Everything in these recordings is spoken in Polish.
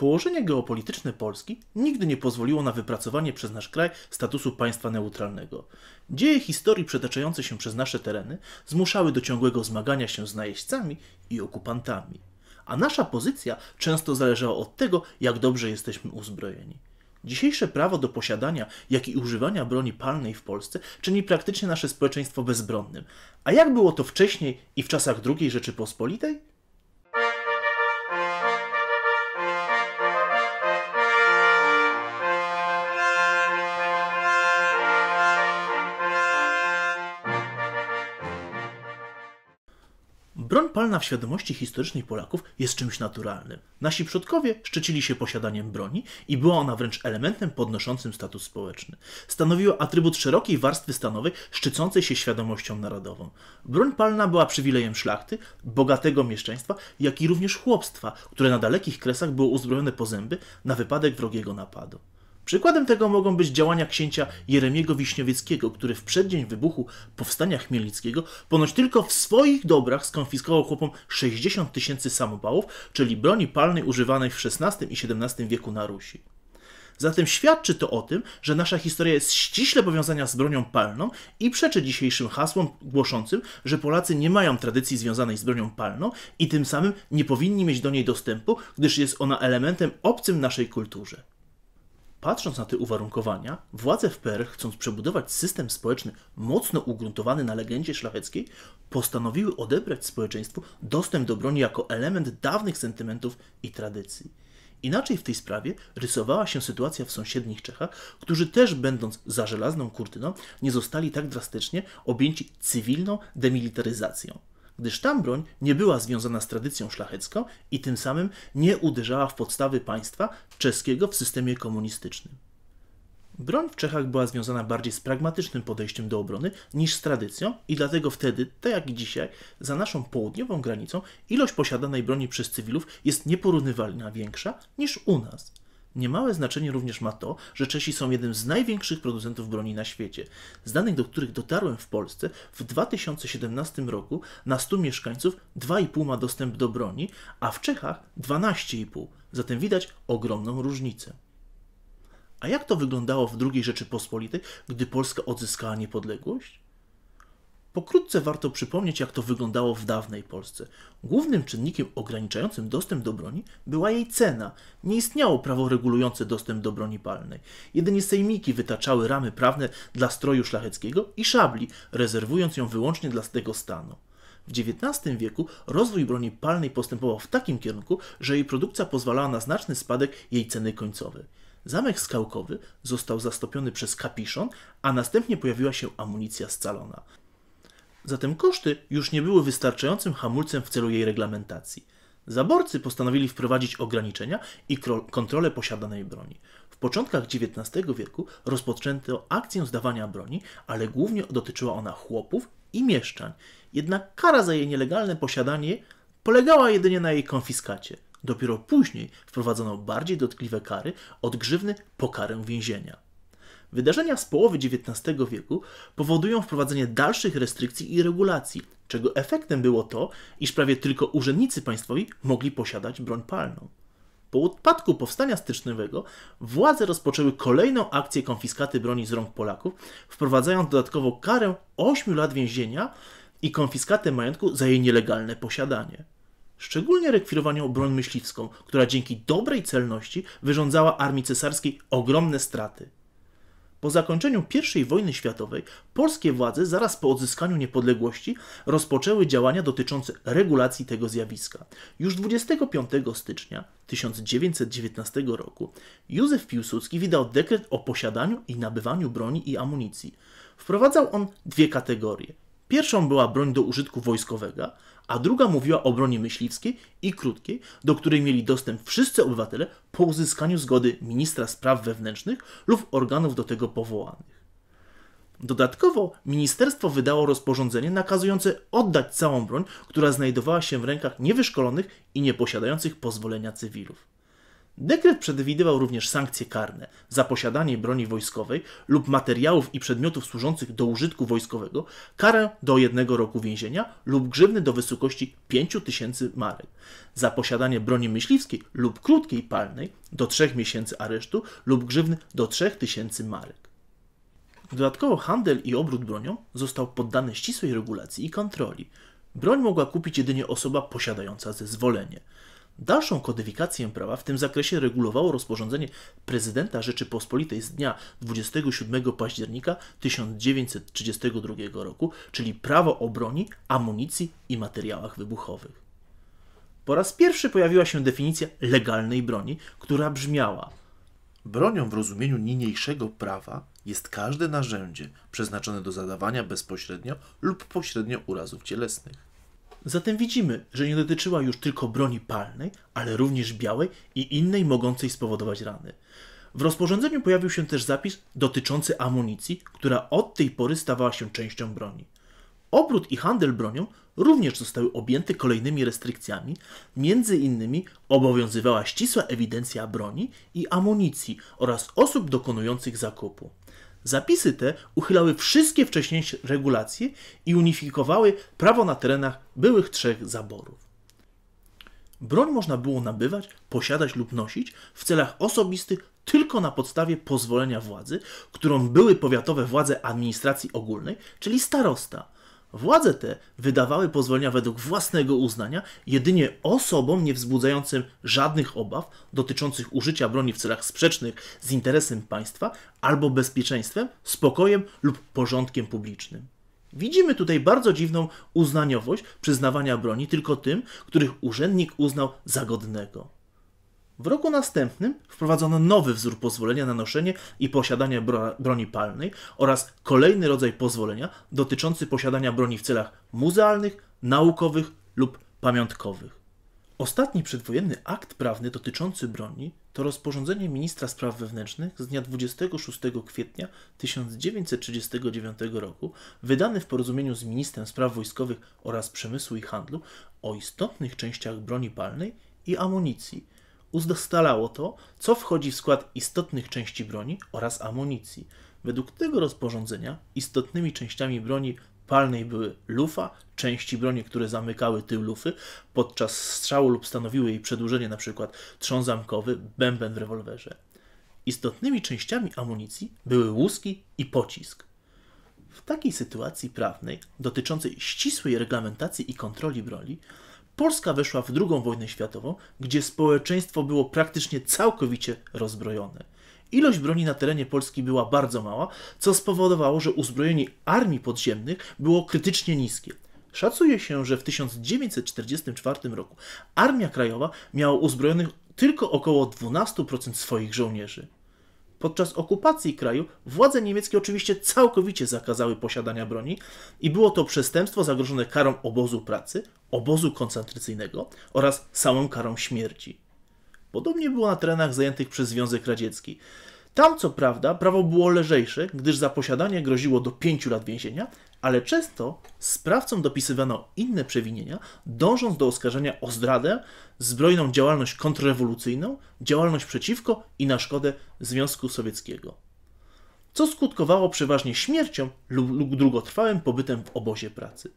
Położenie geopolityczne Polski nigdy nie pozwoliło na wypracowanie przez nasz kraj statusu państwa neutralnego. Dzieje historii przetaczające się przez nasze tereny zmuszały do ciągłego zmagania się z najeźdźcami i okupantami. A nasza pozycja często zależała od tego, jak dobrze jesteśmy uzbrojeni. Dzisiejsze prawo do posiadania, jak i używania broni palnej w Polsce czyni praktycznie nasze społeczeństwo bezbronnym. A jak było to wcześniej i w czasach II Rzeczypospolitej? Broń palna w świadomości historycznej Polaków jest czymś naturalnym. Nasi przodkowie szczycili się posiadaniem broni i była ona wręcz elementem podnoszącym status społeczny. Stanowiła atrybut szerokiej warstwy stanowej szczycącej się świadomością narodową. Broń palna była przywilejem szlachty, bogatego mieszczeństwa, jak i również chłopstwa, które na dalekich kresach było uzbrojone po zęby na wypadek wrogiego napadu. Przykładem tego mogą być działania księcia Jeremiego Wiśniowieckiego, który w przeddzień wybuchu powstania chmielnickiego ponoć tylko w swoich dobrach skonfiskował chłopom 60 tysięcy samopałów, czyli broni palnej używanej w XVI i XVII wieku na Rusi. Zatem świadczy to o tym, że nasza historia jest ściśle powiązana z bronią palną i przeczy dzisiejszym hasłom głoszącym, że Polacy nie mają tradycji związanej z bronią palną i tym samym nie powinni mieć do niej dostępu, gdyż jest ona elementem obcym naszej kulturze. Patrząc na te uwarunkowania, władze w PR, chcąc przebudować system społeczny mocno ugruntowany na legendzie szlacheckiej, postanowiły odebrać społeczeństwu dostęp do broni jako element dawnych sentymentów i tradycji. Inaczej w tej sprawie rysowała się sytuacja w sąsiednich Czechach, którzy też będąc za żelazną kurtyną, nie zostali tak drastycznie objęci cywilną demilitaryzacją gdyż tam broń nie była związana z tradycją szlachecką i tym samym nie uderzała w podstawy państwa czeskiego w systemie komunistycznym. Broń w Czechach była związana bardziej z pragmatycznym podejściem do obrony niż z tradycją i dlatego wtedy, tak jak i dzisiaj, za naszą południową granicą ilość posiadanej broni przez cywilów jest nieporównywalna większa niż u nas. Niemałe znaczenie również ma to, że Czesi są jednym z największych producentów broni na świecie. Z danych, do których dotarłem w Polsce, w 2017 roku na 100 mieszkańców 2,5 ma dostęp do broni, a w Czechach 12,5. Zatem widać ogromną różnicę. A jak to wyglądało w II Rzeczypospolitej, gdy Polska odzyskała niepodległość? Pokrótce warto przypomnieć, jak to wyglądało w dawnej Polsce. Głównym czynnikiem ograniczającym dostęp do broni była jej cena. Nie istniało prawo regulujące dostęp do broni palnej. Jedynie sejmiki wytaczały ramy prawne dla stroju szlacheckiego i szabli, rezerwując ją wyłącznie dla tego stanu. W XIX wieku rozwój broni palnej postępował w takim kierunku, że jej produkcja pozwalała na znaczny spadek jej ceny końcowej. Zamek skałkowy został zastopiony przez kapiszon, a następnie pojawiła się amunicja scalona. Zatem koszty już nie były wystarczającym hamulcem w celu jej reglamentacji. Zaborcy postanowili wprowadzić ograniczenia i kontrolę posiadanej broni. W początkach XIX wieku rozpoczęto akcję zdawania broni, ale głównie dotyczyła ona chłopów i mieszczań. Jednak kara za jej nielegalne posiadanie polegała jedynie na jej konfiskacie. Dopiero później wprowadzono bardziej dotkliwe kary od grzywny po karę więzienia. Wydarzenia z połowy XIX wieku powodują wprowadzenie dalszych restrykcji i regulacji, czego efektem było to, iż prawie tylko urzędnicy państwowi mogli posiadać broń palną. Po upadku powstania styczniowego władze rozpoczęły kolejną akcję konfiskaty broni z rąk Polaków, wprowadzając dodatkowo karę 8 lat więzienia i konfiskatę majątku za jej nielegalne posiadanie. Szczególnie rekwirowaniu broń myśliwską, która dzięki dobrej celności wyrządzała armii cesarskiej ogromne straty. Po zakończeniu I wojny światowej polskie władze zaraz po odzyskaniu niepodległości rozpoczęły działania dotyczące regulacji tego zjawiska. Już 25 stycznia 1919 roku Józef Piłsudski wydał dekret o posiadaniu i nabywaniu broni i amunicji. Wprowadzał on dwie kategorie: Pierwszą była broń do użytku wojskowego, a druga mówiła o broni myśliwskiej i krótkiej, do której mieli dostęp wszyscy obywatele po uzyskaniu zgody ministra spraw wewnętrznych lub organów do tego powołanych. Dodatkowo ministerstwo wydało rozporządzenie nakazujące oddać całą broń, która znajdowała się w rękach niewyszkolonych i nieposiadających pozwolenia cywilów. Dekret przewidywał również sankcje karne za posiadanie broni wojskowej lub materiałów i przedmiotów służących do użytku wojskowego, karę do jednego roku więzienia lub grzywny do wysokości 5000 marek, za posiadanie broni myśliwskiej lub krótkiej palnej do 3 miesięcy aresztu lub grzywny do 3000 marek. Dodatkowo handel i obrót bronią został poddany ścisłej regulacji i kontroli. Broń mogła kupić jedynie osoba posiadająca zezwolenie. Dalszą kodyfikację prawa w tym zakresie regulowało rozporządzenie prezydenta Rzeczypospolitej z dnia 27 października 1932 roku, czyli prawo o broni, amunicji i materiałach wybuchowych. Po raz pierwszy pojawiła się definicja legalnej broni, która brzmiała: Bronią w rozumieniu niniejszego prawa jest każde narzędzie przeznaczone do zadawania bezpośrednio lub pośrednio urazów cielesnych. Zatem widzimy, że nie dotyczyła już tylko broni palnej, ale również białej i innej mogącej spowodować rany. W rozporządzeniu pojawił się też zapis dotyczący amunicji, która od tej pory stawała się częścią broni. Obrót i handel bronią również zostały objęte kolejnymi restrykcjami, między innymi obowiązywała ścisła ewidencja broni i amunicji oraz osób dokonujących zakupu. Zapisy te uchylały wszystkie wcześniejsze regulacje i unifikowały prawo na terenach byłych trzech zaborów. Broń można było nabywać, posiadać lub nosić w celach osobistych tylko na podstawie pozwolenia władzy, którą były powiatowe władze administracji ogólnej, czyli starosta – Władze te wydawały pozwolenia według własnego uznania jedynie osobom nie wzbudzającym żadnych obaw dotyczących użycia broni w celach sprzecznych z interesem państwa albo bezpieczeństwem, spokojem lub porządkiem publicznym. Widzimy tutaj bardzo dziwną uznaniowość przyznawania broni tylko tym, których urzędnik uznał za godnego. W roku następnym wprowadzono nowy wzór pozwolenia na noszenie i posiadanie bro broni palnej oraz kolejny rodzaj pozwolenia dotyczący posiadania broni w celach muzealnych, naukowych lub pamiątkowych. Ostatni przedwojenny akt prawny dotyczący broni to rozporządzenie ministra spraw wewnętrznych z dnia 26 kwietnia 1939 roku, wydane w porozumieniu z ministrem spraw wojskowych oraz przemysłu i handlu o istotnych częściach broni palnej i amunicji Uzdostalało to, co wchodzi w skład istotnych części broni oraz amunicji. Według tego rozporządzenia istotnymi częściami broni palnej były lufa, części broni, które zamykały tył lufy podczas strzału lub stanowiły jej przedłużenie, np. trzon zamkowy, bęben w rewolwerze. Istotnymi częściami amunicji były łuski i pocisk. W takiej sytuacji prawnej, dotyczącej ścisłej reglamentacji i kontroli broni, Polska weszła w II wojnę światową, gdzie społeczeństwo było praktycznie całkowicie rozbrojone. Ilość broni na terenie Polski była bardzo mała, co spowodowało, że uzbrojenie armii podziemnych było krytycznie niskie. Szacuje się, że w 1944 roku Armia Krajowa miała uzbrojonych tylko około 12% swoich żołnierzy podczas okupacji kraju władze niemieckie oczywiście całkowicie zakazały posiadania broni i było to przestępstwo zagrożone karą obozu pracy, obozu koncentracyjnego oraz samą karą śmierci. Podobnie było na terenach zajętych przez Związek Radziecki. Tam, co prawda, prawo było lżejsze, gdyż za posiadanie groziło do 5 lat więzienia, ale często sprawcom dopisywano inne przewinienia, dążąc do oskarżenia o zdradę, zbrojną działalność kontrrewolucyjną, działalność przeciwko i na szkodę Związku Sowieckiego, co skutkowało przeważnie śmiercią lub, lub długotrwałym pobytem w obozie pracy.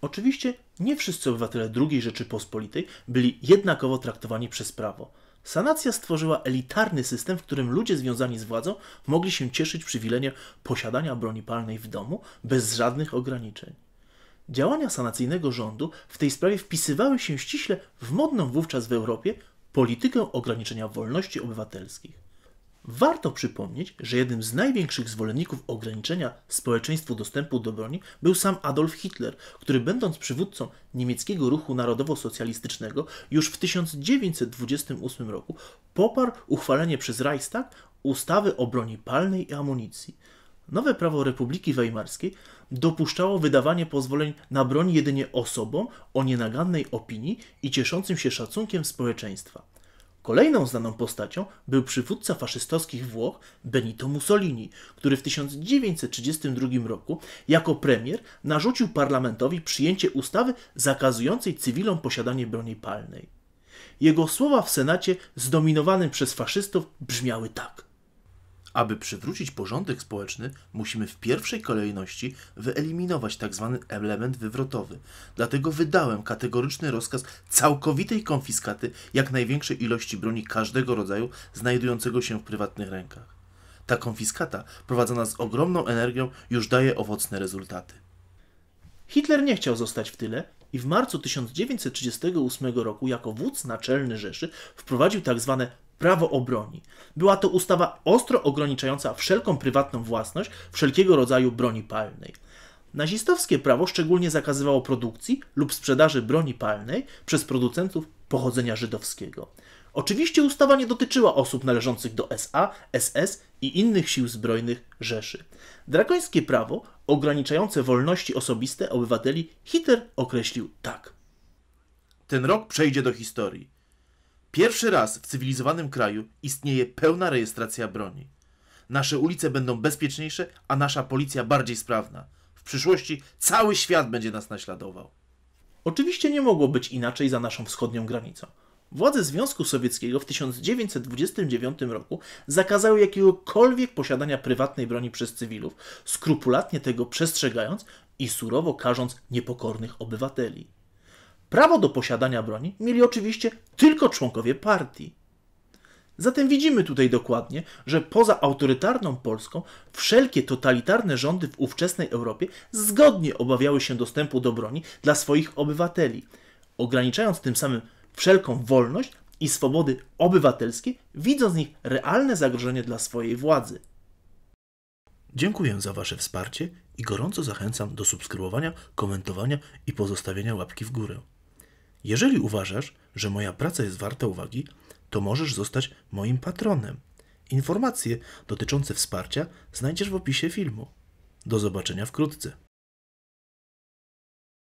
Oczywiście nie wszyscy obywatele II Rzeczypospolitej byli jednakowo traktowani przez prawo – Sanacja stworzyła elitarny system, w którym ludzie związani z władzą mogli się cieszyć przywilejem posiadania broni palnej w domu bez żadnych ograniczeń. Działania sanacyjnego rządu w tej sprawie wpisywały się ściśle w modną wówczas w Europie politykę ograniczenia wolności obywatelskich. Warto przypomnieć, że jednym z największych zwolenników ograniczenia społeczeństwu dostępu do broni był sam Adolf Hitler, który będąc przywódcą niemieckiego ruchu narodowo-socjalistycznego już w 1928 roku poparł uchwalenie przez Reichstag ustawy o broni palnej i amunicji. Nowe prawo Republiki Weimarskiej dopuszczało wydawanie pozwoleń na broń jedynie osobom o nienagannej opinii i cieszącym się szacunkiem społeczeństwa. Kolejną znaną postacią był przywódca faszystowskich Włoch Benito Mussolini, który w 1932 roku jako premier narzucił parlamentowi przyjęcie ustawy zakazującej cywilom posiadanie broni palnej. Jego słowa w Senacie zdominowanym przez faszystów brzmiały tak – aby przywrócić porządek społeczny, musimy w pierwszej kolejności wyeliminować tzw. Tak element wywrotowy. Dlatego wydałem kategoryczny rozkaz całkowitej konfiskaty jak największej ilości broni każdego rodzaju znajdującego się w prywatnych rękach. Ta konfiskata, prowadzona z ogromną energią, już daje owocne rezultaty. Hitler nie chciał zostać w tyle i w marcu 1938 roku jako wódz naczelny Rzeszy wprowadził tzw. Tak prawo o broni. Była to ustawa ostro ograniczająca wszelką prywatną własność wszelkiego rodzaju broni palnej. Nazistowskie prawo szczególnie zakazywało produkcji lub sprzedaży broni palnej przez producentów pochodzenia żydowskiego. Oczywiście ustawa nie dotyczyła osób należących do SA, SS i innych sił zbrojnych Rzeszy. Drakońskie prawo ograniczające wolności osobiste obywateli Hitler określił tak. Ten rok przejdzie do historii. Pierwszy raz w cywilizowanym kraju istnieje pełna rejestracja broni. Nasze ulice będą bezpieczniejsze, a nasza policja bardziej sprawna. W przyszłości cały świat będzie nas naśladował. Oczywiście nie mogło być inaczej za naszą wschodnią granicą. Władze Związku Sowieckiego w 1929 roku zakazały jakiegokolwiek posiadania prywatnej broni przez cywilów, skrupulatnie tego przestrzegając i surowo karząc niepokornych obywateli. Prawo do posiadania broni mieli oczywiście tylko członkowie partii. Zatem widzimy tutaj dokładnie, że poza autorytarną Polską wszelkie totalitarne rządy w ówczesnej Europie zgodnie obawiały się dostępu do broni dla swoich obywateli, ograniczając tym samym wszelką wolność i swobody obywatelskie, widząc w nich realne zagrożenie dla swojej władzy. Dziękuję za Wasze wsparcie i gorąco zachęcam do subskrybowania, komentowania i pozostawienia łapki w górę. Jeżeli uważasz, że moja praca jest warta uwagi, to możesz zostać moim patronem. Informacje dotyczące wsparcia znajdziesz w opisie filmu. Do zobaczenia wkrótce.